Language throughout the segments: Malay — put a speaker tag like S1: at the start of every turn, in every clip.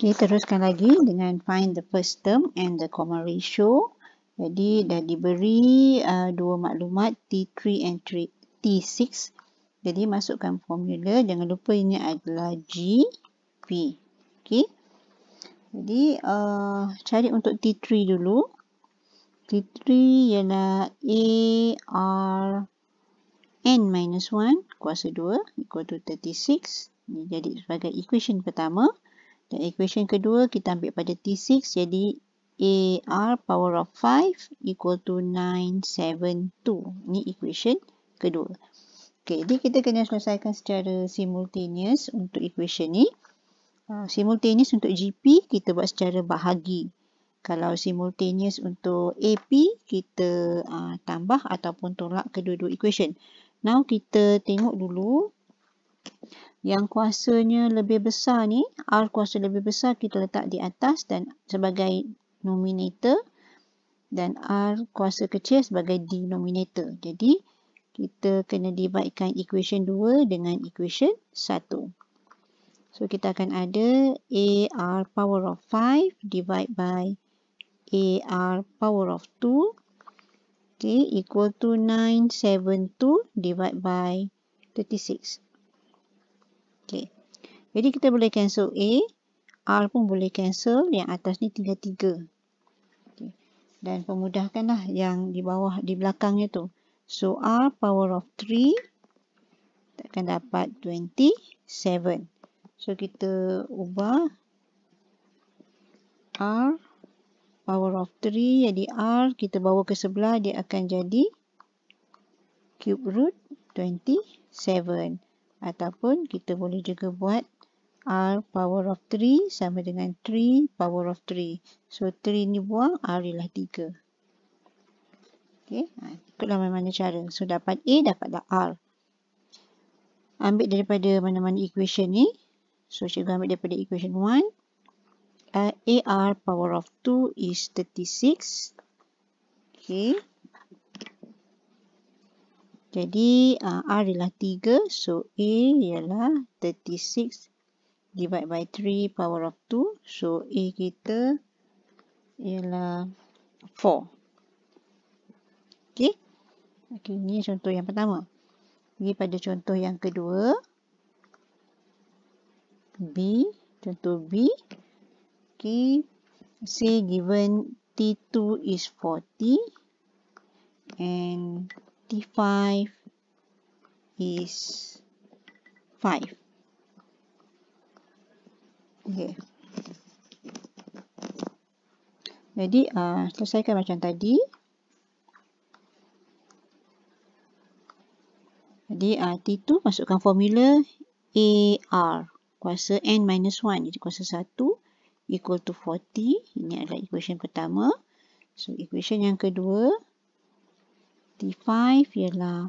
S1: Okay, teruskan lagi dengan find the first term and the common ratio. Jadi, dah diberi uh, dua maklumat T3 and T6. Jadi, masukkan formula. Jangan lupa ini adalah g, v. Okay. Jadi, uh, cari untuk T3 dulu. T3 ialah AR N minus 1 kuasa 2 equal to 36. Ini jadi sebagai equation pertama. Dan equation kedua kita ambil pada T6 jadi AR power of 5 equal to 972. ni equation kedua. Okay, jadi kita kena selesaikan secara simultaneous untuk equation ni. Ha, simultaneous untuk GP kita buat secara bahagi. Kalau simultaneous untuk AP kita uh, tambah ataupun tolak kedua-dua equation. Now kita tengok dulu yang kuasanya lebih besar ni, R kuasa lebih besar kita letak di atas dan sebagai nominator dan R kuasa kecil sebagai denominator. Jadi, kita kena dibaikan equation 2 dengan equation 1. So, kita akan ada AR power of 5 divide by AR power of 2 okay, equal to 972 divide by 36. Jadi kita boleh cancel A. R pun boleh cancel. Yang atas ni tinggal 3. Okay. Dan pemudahkanlah yang di bawah, di belakangnya tu. So R power of 3. akan dapat 27. So kita ubah. R power of 3. Jadi R kita bawa ke sebelah dia akan jadi cube root 27. Ataupun kita boleh juga buat 27. R power of 3 sama dengan 3 power of 3. So, 3 ni buang, R ialah 3. Okay. Ha, ikutlah mana-mana cara. So, dapat A, dapatlah R. Ambil daripada mana-mana equation ni. So, cikgu ambil daripada equation 1. Uh, R power of 2 is 36. Okay. Jadi, uh, R ialah 3. So, A ialah divide by 3 power of 2. So A kita ialah 4. Okay, Okey, ini contoh yang pertama. Ini pada contoh yang kedua. B, contoh B. okay, C given T2 is 40 and T5 is 5. Okey. Jadi uh, selesaikan macam tadi. Jadi uh, ah, T2 masukkan formula AR kuasa N minus 1. Jadi kuasa 1 equal to 40. Ini adalah equation pertama. So equation yang kedua T5 ialah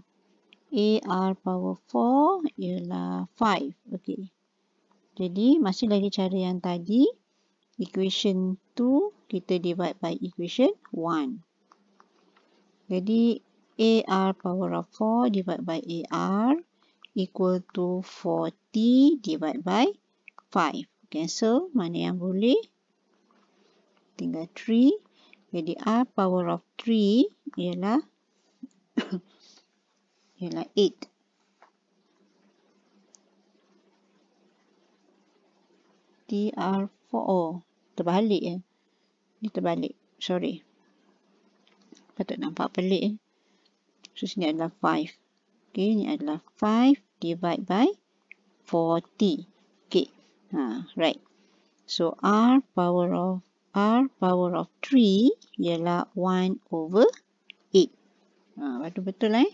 S1: AR power 4 ialah 5. Okay. Jadi masih lagi cara yang tadi. Equation 2 kita divide by equation 1. Jadi AR power of 4 divide by AR equal to 40 divide by 5. Cancel mana yang boleh. Tinggal 3. Jadi R power of 3 ialah ialah 8. r 4 terbalik eh ni terbalik sorry patut nampak pelik eh so sini adalah 5 okey ni adalah 5 divide by 40 okey ha right so r power of r power of 3 ialah 1 over 8 ha betul betul eh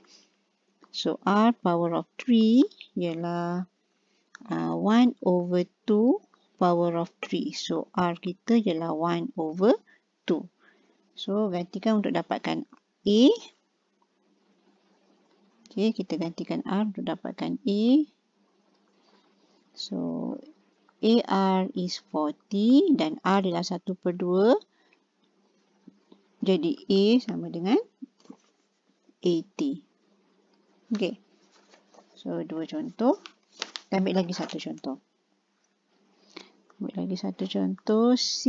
S1: so r power of 3 ialah uh, 1 over 2 power of 3. So, R kita ialah 1 over 2. So, gantikan untuk dapatkan A. Okay, kita gantikan R untuk dapatkan A. So, AR is 40 dan R adalah 1 per 2. Jadi, A sama dengan 80. Okay. So, dua contoh. Kita ambil lagi satu contoh. Ambil lagi satu contoh C.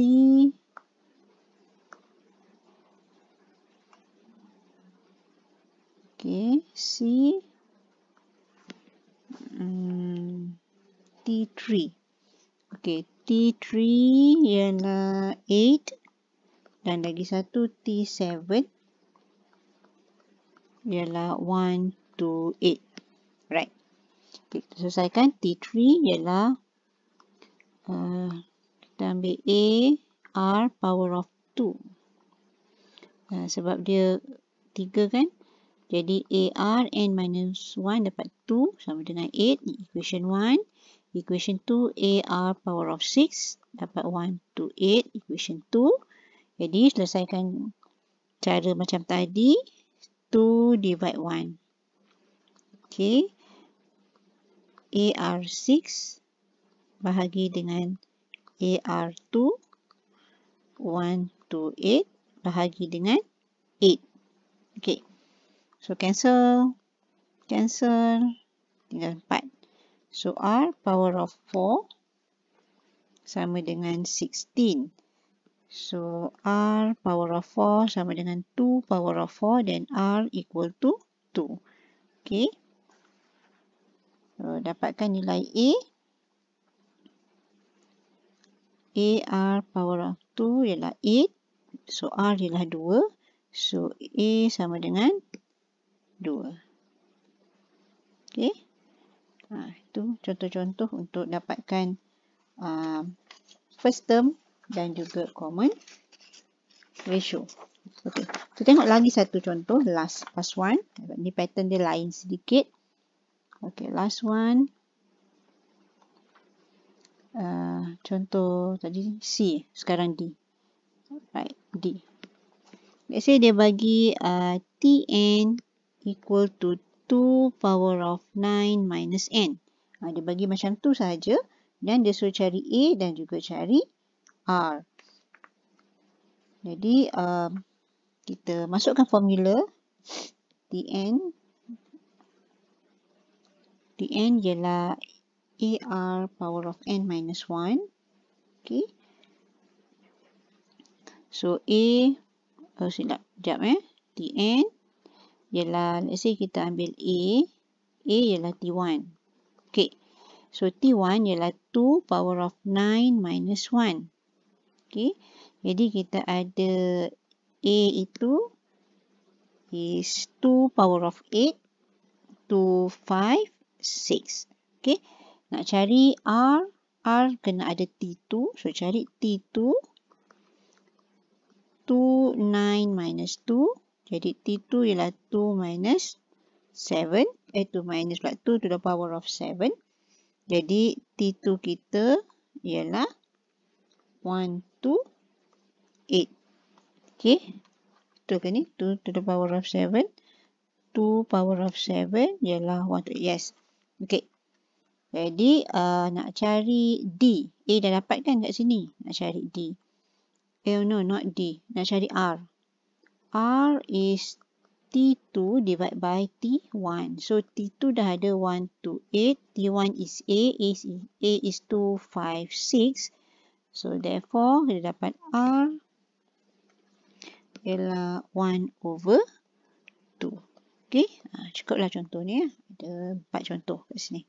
S1: Okey, C. Hmm, T3. Okey, T3 ialah 8 dan lagi satu T7 ialah 1 2 8. Right. okay, selesaikan T3 ialah 1 2 8. Uh, kita ambil A R power of 2 uh, sebab dia 3 kan jadi A R N minus 1 dapat 2 sama dengan 8 equation 1 equation 2 A R power of 6 dapat 1 to 8 equation 2 jadi selesaikan cara macam tadi 2 divide 1 ok AR6 bahagi dengan AR2 128 bahagi dengan 8 okey so cancel cancel dengan 4 so R power of 4 sama dengan 16 so R power of 4 sama dengan 2 power of 4 dan R equal to 2 okey so dapatkan nilai A R power of 2 ialah 8. So, R ialah 2. So, A sama dengan 2. Okay. Ha, itu contoh-contoh untuk dapatkan uh, first term dan juga common ratio. Okay. Kita tengok lagi satu contoh. Last, last one. Ni pattern dia lain sedikit. Okay, last one. Uh, lah. contoh tadi C sekarang D. Right, D. Let's say dia bagi uh, Tn equal to 2 power of 9 minus n. Uh, dia bagi macam tu saja dan dia suruh cari A dan juga cari R. Jadi uh, kita masukkan formula Tn Tn ialah E r power of n minus 1. Okay. So, a, oh silap, sekejap eh. tn ialah, let's say kita ambil a, a ialah t1. Okay. So, t1 ialah 2 power of 9 minus 1. Okay. Jadi, kita ada a itu is 2 power of 8 to 5, 6. Okay. Nak cari R. R kena ada T2. So, cari T2. 29 minus 2. Jadi, T2 ialah 2 minus 7. Eh, 2 minus pula 2 to the power of 7. Jadi, T2 kita ialah 1, 2, 8. Okay. tu ke ni? 2 to the power of 7. 2 power of 7 ialah 1, 2, yes. Okay. Jadi uh, nak cari D. A dah dapat kan kat sini? Nak cari D. Eh no, not D. Nak cari R. R is T2 divided by T1. So T2 dah ada 1 to 8. T1 is A. A is, A is 2, 5, 6. So therefore, kita dapat R ialah 1 over 2. Okay, uh, cukuplah contohnya. Ada 4 contoh kat sini.